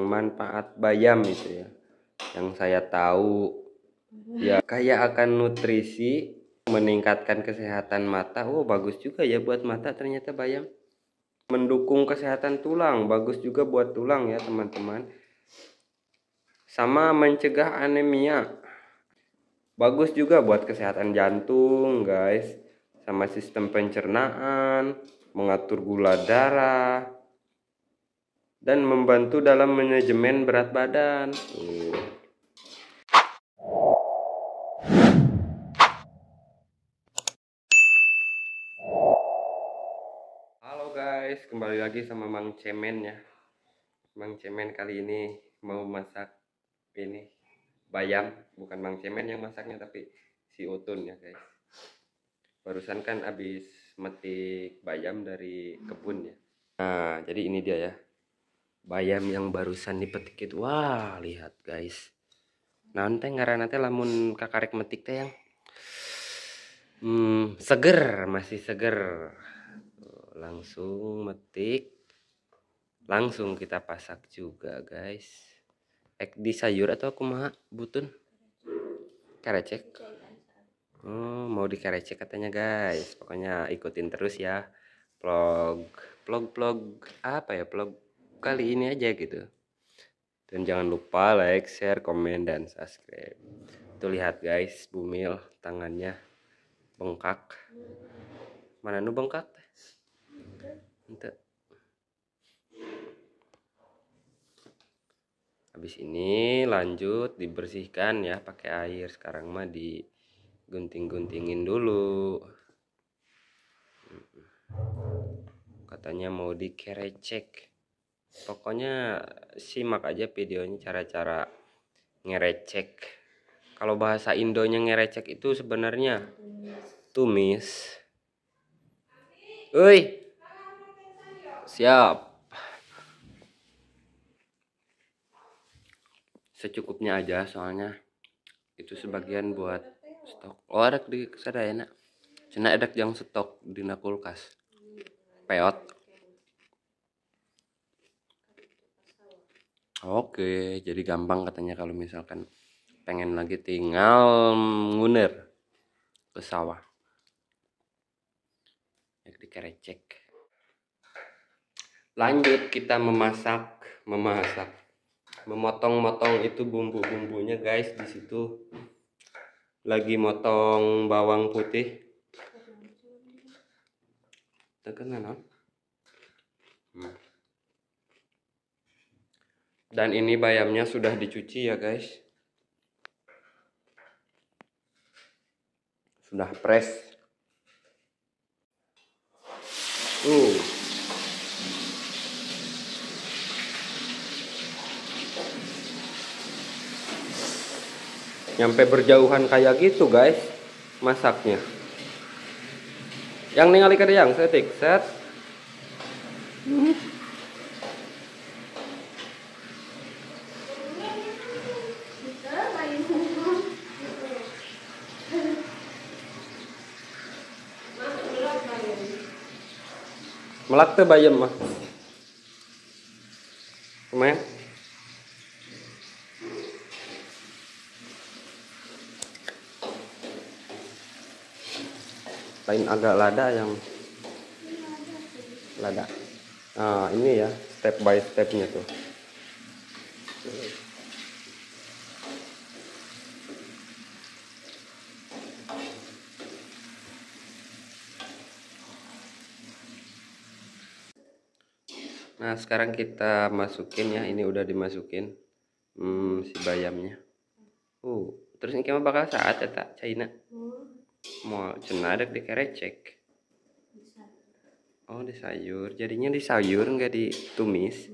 manfaat bayam itu ya yang saya tahu ya kayak akan nutrisi meningkatkan kesehatan mata oh bagus juga ya buat mata ternyata bayam mendukung kesehatan tulang bagus juga buat tulang ya teman-teman sama mencegah anemia bagus juga buat kesehatan jantung guys sama sistem pencernaan mengatur gula darah dan membantu dalam manajemen berat badan. Halo guys, kembali lagi sama Mang Cemen ya. Mang Cemen kali ini mau masak ini bayam, bukan Mang Cemen yang masaknya tapi si Utun ya guys. Barusan kan habis metik bayam dari kebun ya. Nah, jadi ini dia ya bayam yang barusan dipetik itu wah lihat guys nanti ngaran nanti lamun kakarek metik teh yang hmm, seger masih seger langsung metik langsung kita pasak juga guys ek di sayur atau aku mah butun karecek oh, mau di karecek katanya guys pokoknya ikutin terus ya vlog vlog vlog apa ya vlog kali ini aja gitu dan jangan lupa like share komen dan subscribe tuh lihat guys bumil tangannya bengkak mana nu bengkak ente habis ini lanjut dibersihkan ya pakai air sekarang mah di gunting guntingin dulu katanya mau dikerecek pokoknya simak aja videonya cara-cara ngerecek kalau bahasa Indonya ngerecek itu sebenarnya tumis Woi, siap secukupnya aja soalnya itu sebagian buat stok oh di sana enak cina edak yang stok di kulkas peot Oke, jadi gampang katanya kalau misalkan pengen lagi tinggal ngunir ke sawah. kerecek. Lanjut kita memasak, memasak. Memotong-motong itu bumbu-bumbunya guys di situ. Lagi motong bawang putih. Tekan Hmm. Dan ini bayamnya sudah dicuci ya guys. Sudah pres, Uh. Nyampe berjauhan kayak gitu guys masaknya. Yang ningali ke yang setik set. Melakte bayam mah. Kemarin. Lain agak lada yang lada. Nah, ini ya step by stepnya tuh. Nah sekarang kita masukin ya ini udah dimasukin hmm, si bayamnya. Uh terus ini kita bakal saat ya tak China. Mau cenadak di kerecek. Oh di sayur jadinya di sayur nggak ditumis.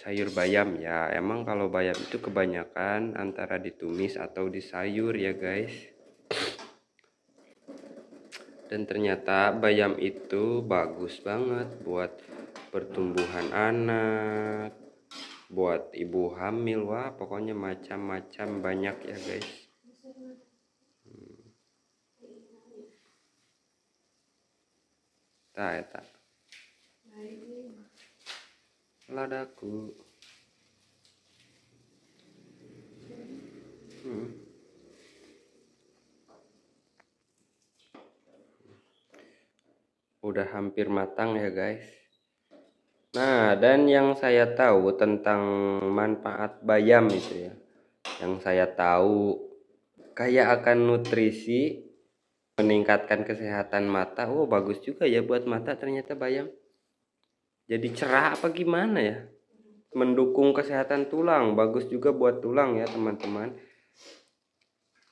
Sayur bayam ya emang kalau bayam itu kebanyakan antara ditumis atau di sayur ya guys dan ternyata bayam itu bagus banget buat pertumbuhan anak buat ibu hamil wah pokoknya macam-macam banyak ya guys tak hmm. tak ladaku hmm. udah hampir matang ya guys Nah, dan yang saya tahu tentang manfaat bayam itu ya. Yang saya tahu kayak akan nutrisi, meningkatkan kesehatan mata. Oh, bagus juga ya buat mata ternyata bayam. Jadi cerah apa gimana ya? Mendukung kesehatan tulang, bagus juga buat tulang ya, teman-teman.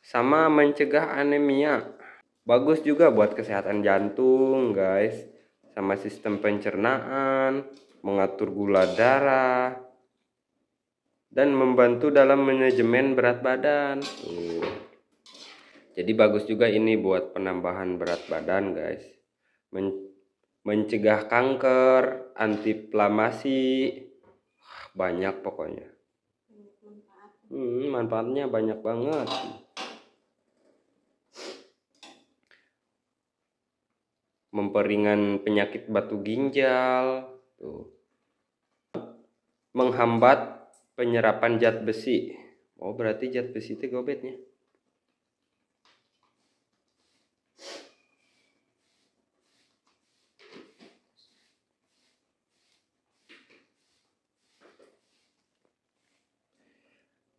Sama mencegah anemia. Bagus juga buat kesehatan jantung, guys. Sama sistem pencernaan, mengatur gula darah, dan membantu dalam manajemen berat badan. Uh. Jadi bagus juga ini buat penambahan berat badan, guys. Men mencegah kanker, antiinflamasi, banyak pokoknya. Hmm, manfaatnya banyak banget. Memperingan penyakit batu ginjal, Tuh. Menghambat penyerapan zat besi. Oh, berarti zat besi itu gobetnya.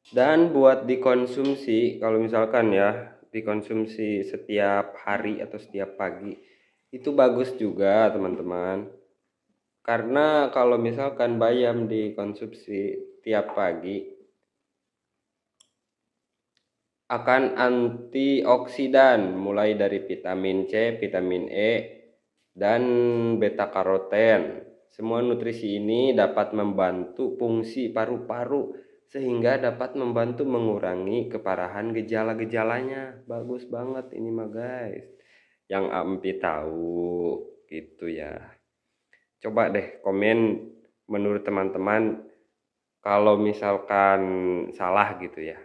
dan buat dikonsumsi kalau misalkan ya dikonsumsi setiap hari atau setiap pagi itu bagus juga teman-teman karena kalau misalkan bayam dikonsumsi tiap pagi akan antioksidan mulai dari vitamin C, vitamin E, dan beta karoten. Semua nutrisi ini dapat membantu fungsi paru-paru sehingga dapat membantu mengurangi keparahan gejala-gejalanya. Bagus banget ini mah guys. Yang Ampi tahu gitu ya coba deh komen menurut teman-teman kalau misalkan salah gitu ya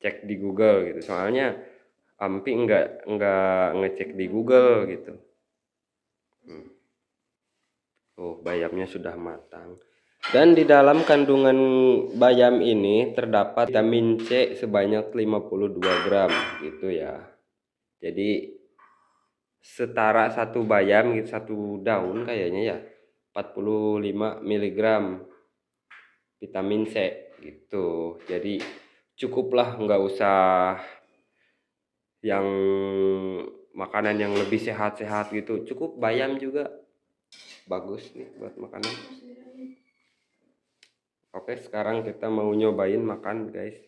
cek di Google gitu soalnya Ampi nggak nggak ngecek di Google gitu hmm. Oh bayamnya sudah matang dan di dalam kandungan bayam ini terdapat vitamin C sebanyak 52 gram gitu ya jadi setara satu bayam gitu satu daun kayaknya ya 45 mg vitamin C gitu jadi cukuplah nggak usah yang makanan yang lebih sehat-sehat gitu cukup bayam juga bagus nih buat makanan oke sekarang kita mau nyobain makan guys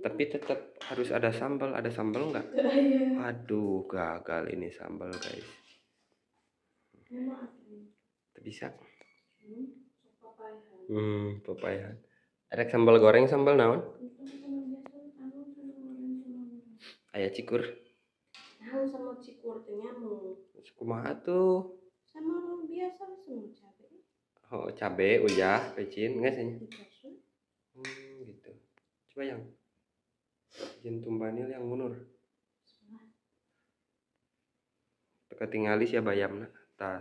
tapi tetap harus ada sambal ada sambal nggak iya. aduh gagal ini sambal guys bisa hmm papayahan hmm, ada sambal goreng sambal naon ayah cikur sama cikur tenyamu kumaha tuh sama biasa semua cabe oh cabe uyah pecin enggak sih hmm, gitu coba yang Jin banil yang munur. Ketinggalan ya bayamnya Tah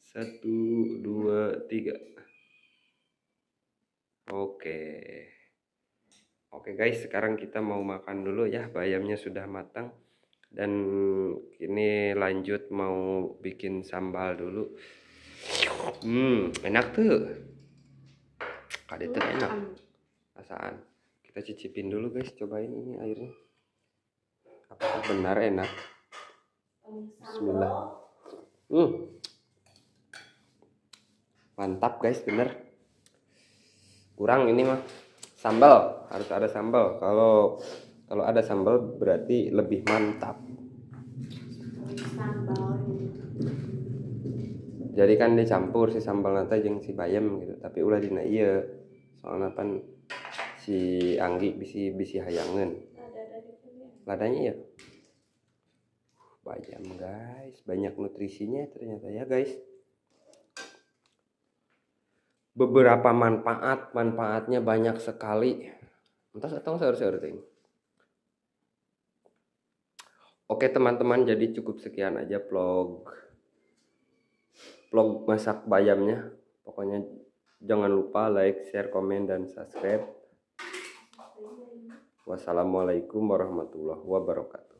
Satu, dua, tiga. Oke. Oke guys, sekarang kita mau makan dulu ya. Bayamnya sudah matang dan ini lanjut mau bikin sambal dulu. Hmm, enak tuh. Kade enak. Rasaan. Kita cicipin dulu guys, cobain ini airnya. Apakah benar enak? Bismillah. Hmm. Mantap guys, bener. Kurang ini mah sambal, harus ada sambal. Kalau kalau ada sambal berarti lebih mantap. Sambal. Jadi kan dicampur si sambal nanti jeng si bayam gitu, tapi ulah dina iya soalnya kan si Anggi bisi bisi hayangan ladanya ya banyak guys banyak nutrisinya ternyata ya guys beberapa manfaat manfaatnya banyak sekali entah atau seharusnya harus oke teman-teman jadi cukup sekian aja vlog vlog masak bayamnya pokoknya Jangan lupa like, share, komen, dan subscribe. Wassalamualaikum warahmatullahi wabarakatuh.